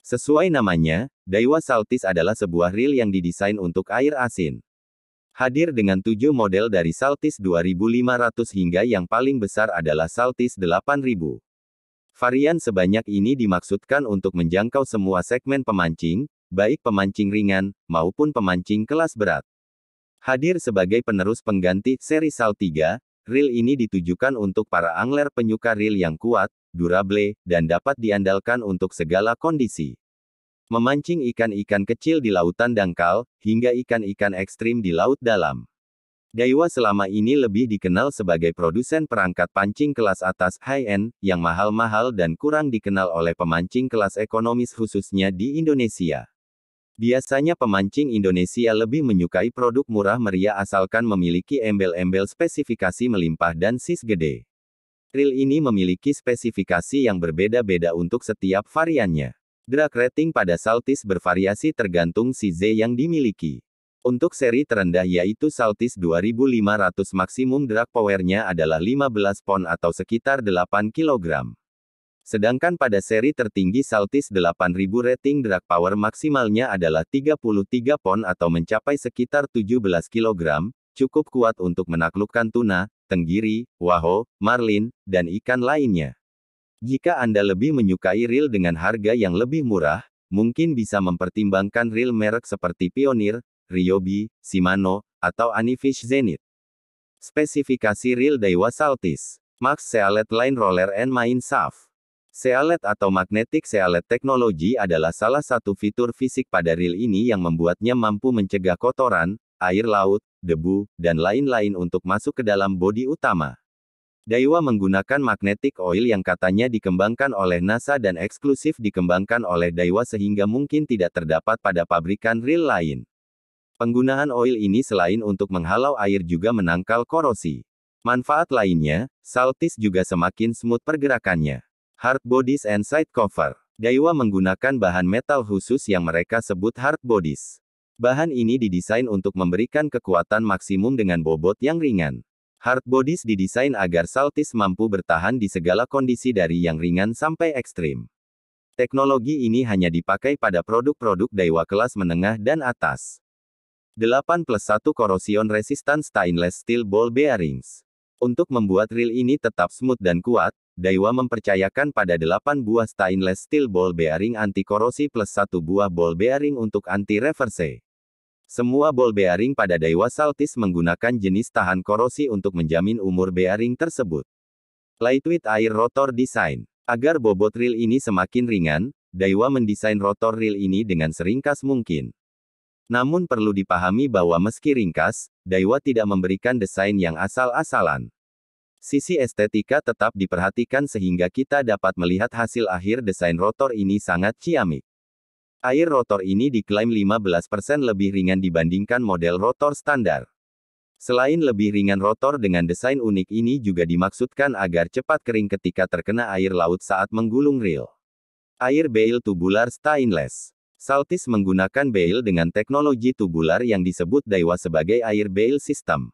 Sesuai namanya, Daiwa Saltis adalah sebuah reel yang didesain untuk air asin. Hadir dengan tujuh model dari Saltis 2500 hingga yang paling besar adalah Saltis 8000. Varian sebanyak ini dimaksudkan untuk menjangkau semua segmen pemancing, baik pemancing ringan maupun pemancing kelas berat. Hadir sebagai penerus pengganti seri Sal 3, reel ini ditujukan untuk para angler penyuka reel yang kuat, durable, dan dapat diandalkan untuk segala kondisi. Memancing ikan-ikan kecil di lautan dangkal, hingga ikan-ikan ekstrim di laut dalam. Daiwa selama ini lebih dikenal sebagai produsen perangkat pancing kelas atas high-end, yang mahal-mahal dan kurang dikenal oleh pemancing kelas ekonomis khususnya di Indonesia. Biasanya pemancing Indonesia lebih menyukai produk murah meriah asalkan memiliki embel-embel spesifikasi melimpah dan sis gede. Reel ini memiliki spesifikasi yang berbeda-beda untuk setiap variannya. Drag rating pada Saltis bervariasi tergantung si Z yang dimiliki. Untuk seri terendah yaitu Saltis 2500 maksimum drag powernya adalah 15 pon atau sekitar 8 kg. Sedangkan pada seri tertinggi Saltis 8000 rating drag power maksimalnya adalah 33 pon atau mencapai sekitar 17 kg, cukup kuat untuk menaklukkan tuna, tenggiri, waho, marlin, dan ikan lainnya. Jika Anda lebih menyukai reel dengan harga yang lebih murah, mungkin bisa mempertimbangkan reel merek seperti Pioneer, Ryobi, Shimano, atau Anifish Zenith. Spesifikasi reel Daiwa Saltis Max Sealet Line Roller and Main Shaft Sealet atau Magnetic Sealet Technology adalah salah satu fitur fisik pada reel ini yang membuatnya mampu mencegah kotoran, air laut, debu, dan lain-lain untuk masuk ke dalam bodi utama. Daiwa menggunakan magnetic oil yang katanya dikembangkan oleh NASA dan eksklusif dikembangkan oleh Daiwa sehingga mungkin tidak terdapat pada pabrikan real lain. Penggunaan oil ini selain untuk menghalau air juga menangkal korosi. Manfaat lainnya, Saltis juga semakin smooth pergerakannya. Hard bodies and side cover. Daiwa menggunakan bahan metal khusus yang mereka sebut hard bodies. Bahan ini didesain untuk memberikan kekuatan maksimum dengan bobot yang ringan. Hard bodies didesain agar Saltis mampu bertahan di segala kondisi dari yang ringan sampai ekstrim. Teknologi ini hanya dipakai pada produk-produk Daiwa kelas menengah dan atas. 8 plus 1 Corrosion Resistant Stainless Steel Ball Bearings Untuk membuat reel ini tetap smooth dan kuat, Daiwa mempercayakan pada 8 buah stainless steel ball bearing anti korosi plus 1 buah ball bearing untuk anti reverse. Semua ball bearing pada Daiwa Saltis menggunakan jenis tahan korosi untuk menjamin umur bearing tersebut. Lightweight Air Rotor Design Agar bobot reel ini semakin ringan, Daiwa mendesain rotor reel ini dengan seringkas mungkin. Namun perlu dipahami bahwa meski ringkas, Daiwa tidak memberikan desain yang asal-asalan. Sisi estetika tetap diperhatikan sehingga kita dapat melihat hasil akhir desain rotor ini sangat ciamik. Air rotor ini diklaim 15% lebih ringan dibandingkan model rotor standar. Selain lebih ringan rotor dengan desain unik ini juga dimaksudkan agar cepat kering ketika terkena air laut saat menggulung reel. Air bail tubular stainless. Saltis menggunakan bail dengan teknologi tubular yang disebut Daiwa sebagai air bail system.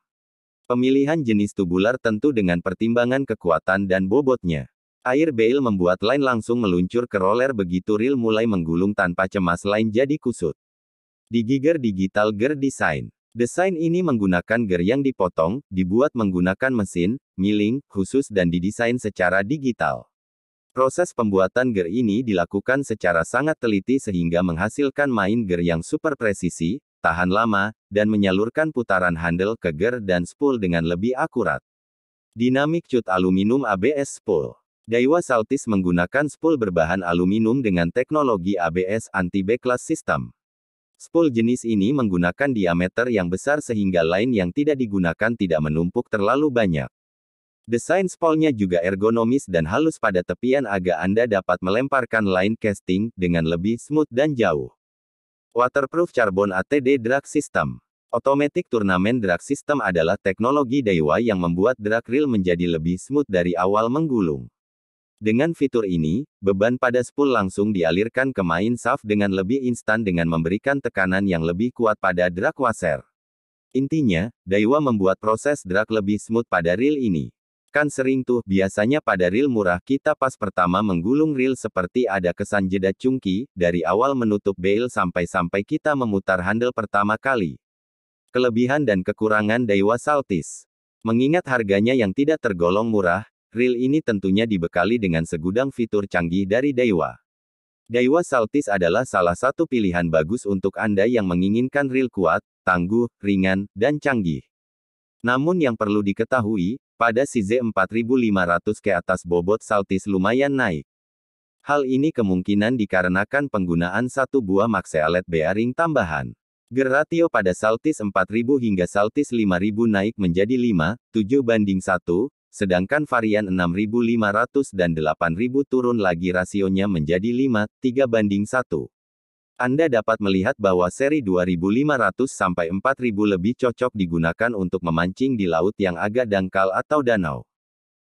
Pemilihan jenis tubular tentu dengan pertimbangan kekuatan dan bobotnya. Air bail membuat Line langsung meluncur ke roller begitu Real mulai menggulung tanpa cemas Line jadi kusut. Digiger Digital Gear Design Desain ini menggunakan ger yang dipotong, dibuat menggunakan mesin, milling, khusus dan didesain secara digital. Proses pembuatan ger ini dilakukan secara sangat teliti sehingga menghasilkan main ger yang super presisi, tahan lama, dan menyalurkan putaran handle ke ger dan spool dengan lebih akurat. Dinamik Cut Aluminium ABS Spool Daiwa Saltis menggunakan spool berbahan aluminium dengan teknologi ABS anti-backlash system. Spool jenis ini menggunakan diameter yang besar sehingga line yang tidak digunakan tidak menumpuk terlalu banyak. Desain spoolnya juga ergonomis dan halus pada tepian agar Anda dapat melemparkan line casting dengan lebih smooth dan jauh. Waterproof Carbon ATD Drag System Automatic Tournament Drag System adalah teknologi Daiwa yang membuat drag reel menjadi lebih smooth dari awal menggulung. Dengan fitur ini, beban pada spool langsung dialirkan ke main shaft dengan lebih instan dengan memberikan tekanan yang lebih kuat pada drag washer. Intinya, Daiwa membuat proses drag lebih smooth pada reel ini. Kan sering tuh biasanya pada reel murah kita pas pertama menggulung reel seperti ada kesan jeda cungki, dari awal menutup bail sampai-sampai kita memutar handle pertama kali. Kelebihan dan kekurangan Daiwa Saltis Mengingat harganya yang tidak tergolong murah, Reel ini tentunya dibekali dengan segudang fitur canggih dari Daiwa. Daiwa Saltis adalah salah satu pilihan bagus untuk Anda yang menginginkan reel kuat, tangguh, ringan, dan canggih. Namun yang perlu diketahui, pada CZ 4500 ke atas bobot Saltis lumayan naik. Hal ini kemungkinan dikarenakan penggunaan satu buah maksealet bearing tambahan. Geratio pada Saltis 4000 hingga Saltis 5000 naik menjadi 5, 7 banding 1, sedangkan varian 6500 dan 8000 turun lagi rasionya menjadi 5, 3 banding 1. Anda dapat melihat bahwa seri 2500 sampai 4000 lebih cocok digunakan untuk memancing di laut yang agak dangkal atau danau.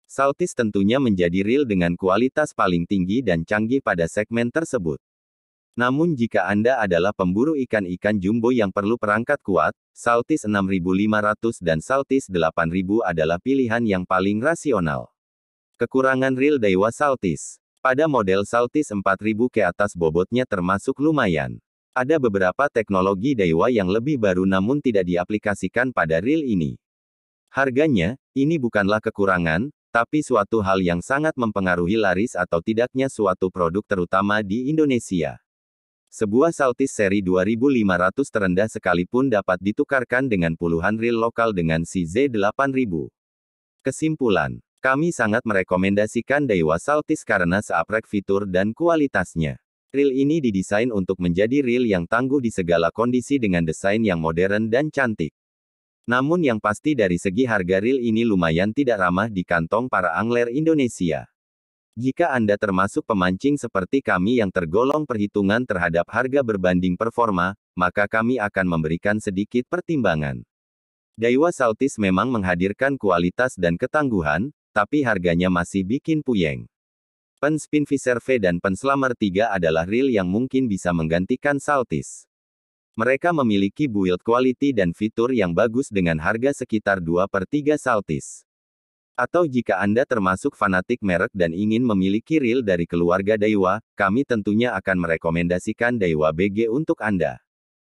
Saltis tentunya menjadi reel dengan kualitas paling tinggi dan canggih pada segmen tersebut. Namun jika Anda adalah pemburu ikan-ikan jumbo yang perlu perangkat kuat, Saltis 6500 dan Saltis 8000 adalah pilihan yang paling rasional. Kekurangan real Daiwa Saltis. Pada model Saltis 4000 ke atas bobotnya termasuk lumayan. Ada beberapa teknologi Daiwa yang lebih baru namun tidak diaplikasikan pada reel ini. Harganya, ini bukanlah kekurangan, tapi suatu hal yang sangat mempengaruhi laris atau tidaknya suatu produk terutama di Indonesia. Sebuah Saltis seri 2500 terendah sekalipun dapat ditukarkan dengan puluhan reel lokal dengan CZ8000. Kesimpulan, kami sangat merekomendasikan Daiwa Saltis karena seaprek fitur dan kualitasnya. Reel ini didesain untuk menjadi reel yang tangguh di segala kondisi dengan desain yang modern dan cantik. Namun yang pasti dari segi harga reel ini lumayan tidak ramah di kantong para angler Indonesia. Jika Anda termasuk pemancing seperti kami yang tergolong perhitungan terhadap harga berbanding performa, maka kami akan memberikan sedikit pertimbangan. Daiwa Saltis memang menghadirkan kualitas dan ketangguhan, tapi harganya masih bikin puyeng. Pen Spin V dan Pen Slammer 3 adalah reel yang mungkin bisa menggantikan Saltis. Mereka memiliki build quality dan fitur yang bagus dengan harga sekitar 2 per 3 Saltis. Atau jika Anda termasuk fanatik merek dan ingin memiliki reel dari keluarga Daiwa, kami tentunya akan merekomendasikan Daiwa BG untuk Anda.